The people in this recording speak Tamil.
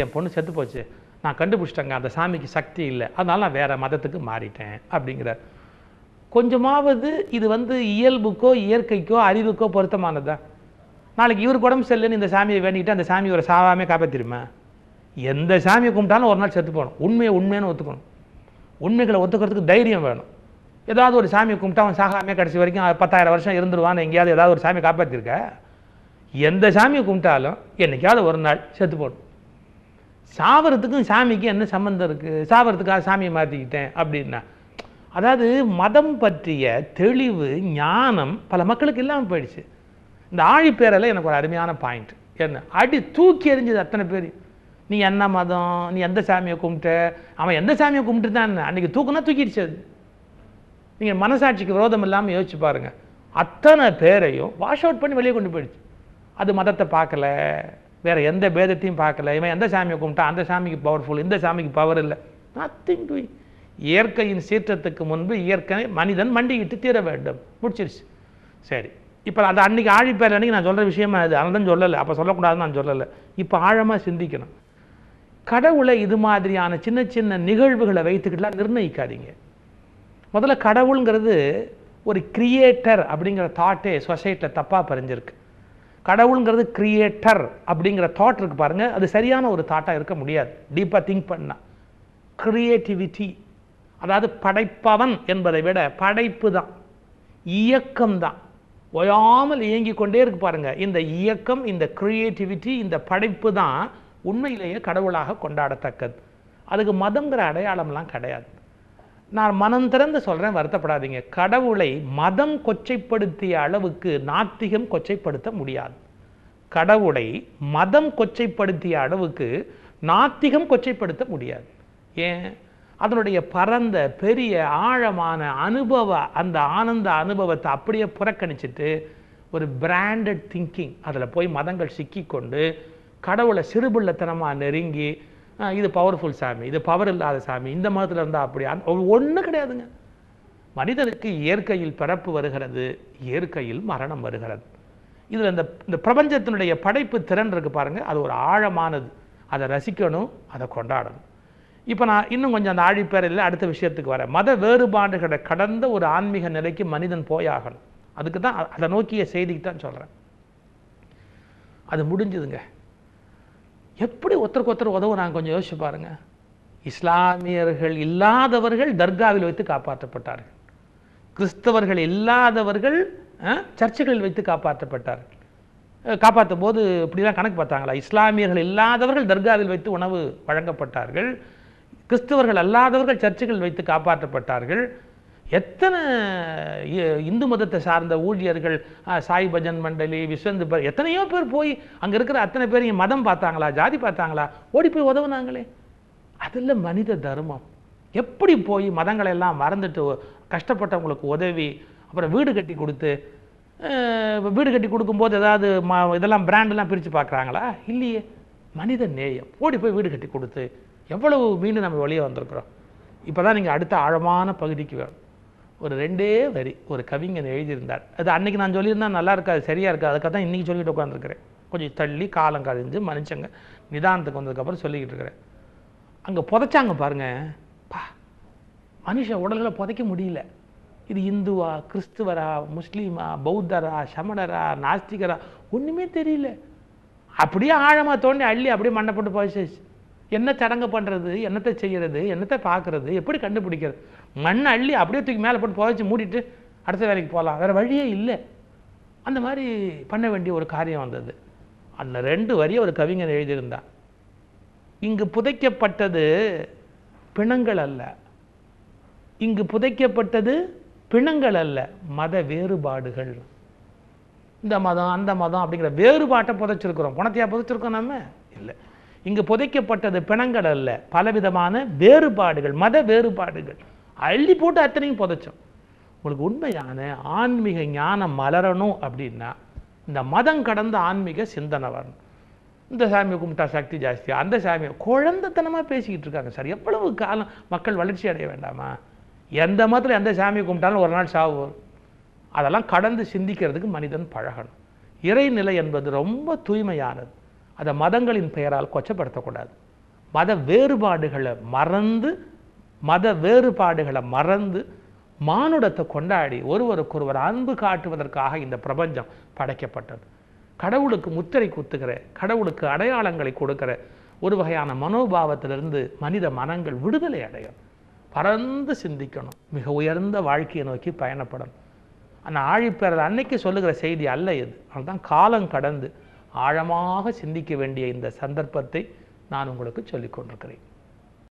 என் பொண்ணு செத்து போச்சு நான் கண்டுபிடிச்சிட்டேங்க அந்த சாமிக்கு சக்தி இல்லை அதனால் நான் வேறு மதத்துக்கு மாறிட்டேன் அப்படிங்கிறார் கொஞ்சமாவது இது வந்து இயல்புக்கோ இயற்கைக்கோ அறிவுக்கோ பொருத்தமானதா நாளைக்கு இவருக்கு உடம்பு செல்லுன்னு இந்த சாமியை வேண்டிக்கிட்டு அந்த சாமியோட ஒரு சாவாமே காப்பாற்றிருமா எந்த சாமியை கும்பிட்டாலும் ஒரு நாள் செத்து போகணும் உண்மையை உண்மைன்னு ஒத்துக்கணும் உண்மைகளை ஒத்துக்கிறதுக்கு தைரியம் வேணும் ஏதாவது ஒரு சாமியை கும்பிட்டா அவன் சாகாமே கடைசி வரைக்கும் பத்தாயிரம் வருஷம் இருந்துருவான்னு எங்கேயாவது ஏதாவது ஒரு சாமி காப்பாற்றிருக்க எந்த சாமியை கும்பிட்டாலும் என்றைக்காவது ஒரு நாள் செத்து போடணும் சாவரத்துக்கும் சாமிக்கும் என்ன சம்மந்தம் இருக்குது சாவறதுக்காக சாமியை மாற்றிக்கிட்டேன் அப்படின்னா அதாவது மதம் பற்றிய தெளிவு ஞானம் பல மக்களுக்கு இல்லாமல் போயிடுச்சு இந்த ஆழிப்பேரில் எனக்கு ஒரு அருமையான பாயிண்ட் என்ன அடி தூக்கி எறிஞ்சது அத்தனை பேர் நீ என்ன மதம் நீ எந்த சாமியை கும்பிட்ட அவன் எந்த சாமியை கும்பிட்டு தான் அன்றைக்கி தூக்கினா தூக்கிடுச்சு அது நீங்கள் மனசாட்சிக்கு விரோதம் இல்லாமல் யோசிச்சு பாருங்கள் அத்தனை பேரையும் வாஷ் அவுட் பண்ணி வெளியே கொண்டு போயிடுச்சு அது மதத்தை பார்க்கல வேறு எந்த பேதத்தையும் பார்க்கல இவன் எந்த சாமியை கும்பிட்டா அந்த சாமிக்கு பவர்ஃபுல் இந்த சாமிக்கு பவர் இல்லை நத்திங் டூயிங் இயற்கையின் சீற்றத்துக்கு முன்பு இயற்கை மனிதன் மண்டிக்கிட்டு தீர வேண்டும் முடிச்சிருச்சு சரி இப்போ அந்த அன்றைக்கி ஆழிப்பேர் அன்றைக்கி நான் சொல்கிற விஷயமா அது அதனால தான் சொல்லலை அப்போ சொல்லக்கூடாதுன்னு நான் சொல்லலை இப்போ ஆழமாக சிந்திக்கணும் கடவுளை இது மாதிரியான சின்ன சின்ன நிகழ்வுகளை வைத்துக்கிட்டால் நிர்ணயிக்காதீங்க முதல்ல கடவுளுங்கிறது ஒரு கிரியேட்டர் அப்படிங்கிற தாட்டே சொசைட்டியில் தப்பாக பறிஞ்சிருக்கு கடவுளுங்கிறது கிரியேட்டர் அப்படிங்கிற தாட் இருக்குது பாருங்கள் அது சரியான ஒரு தாட்டாக இருக்க முடியாது டீப்பாக திங்க் பண்ணால் கிரியேட்டிவிட்டி அதாவது படைப்பவன் என்பதை விட படைப்பு தான் இயக்கம் தான் ஓயாமல் இயங்கி கொண்டே இருக்கு பாருங்க இந்த இயக்கம் இந்த கிரியேட்டிவிட்டி இந்த படைப்பு தான் உண்மையிலேயே கடவுளாக கொண்டாடத்தக்கது அதுக்கு மதங்கிற அடையாளம்லாம் கிடையாது நான் மனம் திறந்து சொல்கிறேன் வருத்தப்படாதீங்க கடவுளை மதம் கொச்சைப்படுத்திய அளவுக்கு நாத்திகம் கொச்சைப்படுத்த முடியாது கடவுளை மதம் கொச்சைப்படுத்திய அளவுக்கு நாத்திகம் கொச்சைப்படுத்த முடியாது ஏன் அதனுடைய பரந்த பெரிய ஆழமான அனுபவ அந்த ஆனந்த அனுபவத்தை அப்படியே புறக்கணிச்சிட்டு ஒரு பிராண்டட் திங்கிங் அதில் போய் மதங்கள் சிக்கிக்கொண்டு கடவுளை சிறுபுள்ளத்தனமாக நெருங்கி இது பவர்ஃபுல் சாமி இது பவர் இல்லாத சாமி இந்த மதத்தில் இருந்தால் ஒரு ஒன்றும் கிடையாதுங்க மனிதனுக்கு இயற்கையில் பிறப்பு வருகிறது இயற்கையில் மரணம் வருகிறது இதில் இந்த இந்த பிரபஞ்சத்தினுடைய படைப்பு திறன் இருக்குது பாருங்கள் அது ஒரு ஆழமானது அதை ரசிக்கணும் அதை கொண்டாடணும் இப்போ நான் இன்னும் கொஞ்சம் அந்த ஆழிப்பேரையில் அடுத்த விஷயத்துக்கு வரேன் மத வேறுபாடுகளை கடந்த ஒரு ஆன்மீக நிலைக்கு மனிதன் போயாகணும் அதுக்கு தான் அதை நோக்கிய செய்திக்கு தான் சொல்கிறேன் அது முடிஞ்சுதுங்க எப்படி ஒருத்தருக்கு ஒருத்தர் உதவும் நான் கொஞ்சம் யோசிச்சு பாருங்கள் இஸ்லாமியர்கள் இல்லாதவர்கள் தர்காவில் வைத்து காப்பாற்றப்பட்டார்கள் கிறிஸ்தவர்கள் இல்லாதவர்கள் சர்ச்சுகளில் வைத்து காப்பாற்றப்பட்டார்கள் காப்பாற்றும் போது இப்படிலாம் கணக்கு பார்த்தாங்களா இஸ்லாமியர்கள் இல்லாதவர்கள் தர்காவில் வைத்து உணவு வழங்கப்பட்டார்கள் கிறிஸ்தவர்கள் அல்லாதவர்கள் சர்ச்சுகள் வைத்து காப்பாற்றப்பட்டார்கள் எத்தனை இந்து மதத்தை சார்ந்த ஊழியர்கள் சாய் பஜன் மண்டலி விஸ்வந்து எத்தனையோ பேர் போய் அங்கே இருக்கிற அத்தனை பேரையும் மதம் பார்த்தாங்களா ஜாதி பார்த்தாங்களா ஓடி போய் உதவுனாங்களே அதில் மனித தர்மம் எப்படி போய் மதங்களை எல்லாம் மறந்துட்டு கஷ்டப்பட்டவங்களுக்கு உதவி அப்புறம் வீடு கட்டி கொடுத்து வீடு கட்டி கொடுக்கும்போது ஏதாவது ம இதெல்லாம் பிராண்டெலாம் பிரித்து பார்க்குறாங்களா இல்லையே மனித நேயம் ஓடி போய் வீடு கட்டி கொடுத்து எவ்வளவு மீண்டும் நம்ம வெளியே வந்திருக்கிறோம் இப்போ தான் நீங்கள் அடுத்த ஆழமான பகுதிக்கு வேணும் ஒரு ரெண்டே வரி ஒரு கவிஞன் எழுதியிருந்தார் அது அன்றைக்கி நான் சொல்லியிருந்தா நல்லா இருக்காது சரியாக இருக்காது அதுக்காக தான் இன்றைக்கி சொல்லிட்டு உட்காந்துருக்கிறேன் கொஞ்சம் தள்ளி காலம் கழிஞ்சு மனுஷங்க நிதானத்துக்கு வந்ததுக்கப்புறம் சொல்லிக்கிட்டு இருக்கிறேன் அங்கே புதைச்சாங்க பாருங்க பா மனுஷ உடல்களை புதைக்க முடியல இது இந்துவா கிறிஸ்துவரா முஸ்லீமா பௌத்தரா சமணரா நாஸ்திகரா ஒன்றுமே தெரியல அப்படியே ஆழமாக தோண்டி அள்ளி அப்படியே மண்ணை போட்டு என்ன சடங்கு பண்ணுறது என்னத்தை செய்கிறது என்னத்தை பார்க்குறது எப்படி கண்டுபிடிக்கிறது மண் அள்ளி அப்படியே தூக்கி மேலே போட்டு புதைச்சி மூடிட்டு அடுத்த வேலைக்கு போகலாம் வேறு வழியே இல்லை அந்த மாதிரி பண்ண வேண்டிய ஒரு காரியம் வந்தது அந்த ரெண்டு வரியை ஒரு கவிஞர் எழுதியிருந்தார் இங்கு புதைக்கப்பட்டது பிணங்கள் அல்ல இங்கு புதைக்கப்பட்டது பிணங்கள் அல்ல மத வேறுபாடுகள் இந்த மதம் அந்த மதம் அப்படிங்கிற வேறுபாட்டை புதைச்சிருக்கிறோம் குணத்தையாக புதைச்சிருக்கோம் நம்ம இல்லை இங்கு புதைக்கப்பட்டது பிணங்கள் அல்ல பலவிதமான வேறுபாடுகள் மத வேறுபாடுகள் அள்ளி போட்டு அத்தனையும் புதைச்சோம் உங்களுக்கு உண்மையான ஆன்மீக ஞானம் மலரணும் அப்படின்னா இந்த மதம் கடந்த ஆன்மீக சிந்தனை வரணும் இந்த சாமியை கும்பிட்டா சக்தி ஜாஸ்தியாக அந்த சாமியை குழந்தைத்தனமாக பேசிக்கிட்டு இருக்காங்க சார் எவ்வளவு காலம் மக்கள் வளர்ச்சி அடைய வேண்டாமா எந்த மதத்தில் எந்த சாமியை கும்பிட்டாலும் ஒரு நாள் சாவு வரும் அதெல்லாம் கடந்து சிந்திக்கிறதுக்கு மனிதன் பழகணும் இறைநிலை என்பது ரொம்ப தூய்மையானது அதை மதங்களின் பெயரால் கொச்சப்படுத்தக்கூடாது மத வேறுபாடுகளை மறந்து மத வேறுபாடுகளை மறந்து மானுடத்தை கொண்டாடி ஒருவருக்கொருவர் அன்பு காட்டுவதற்காக இந்த பிரபஞ்சம் படைக்கப்பட்டது கடவுளுக்கு முத்திரை குத்துகிற கடவுளுக்கு அடையாளங்களை கொடுக்கிற ஒரு வகையான மனோபாவத்திலிருந்து மனித மனங்கள் விடுதலை அடையும் பறந்து சிந்திக்கணும் மிக உயர்ந்த வாழ்க்கையை நோக்கி பயணப்படணும் ஆனால் ஆழிப்பேரல் அன்னைக்கு சொல்லுகிற செய்தி அல்ல இது அதுதான் காலம் கடந்து ஆழமாக சிந்திக்க வேண்டிய இந்த சந்தர்ப்பத்தை நான் உங்களுக்கு சொல்லிக் கொண்டிருக்கிறேன்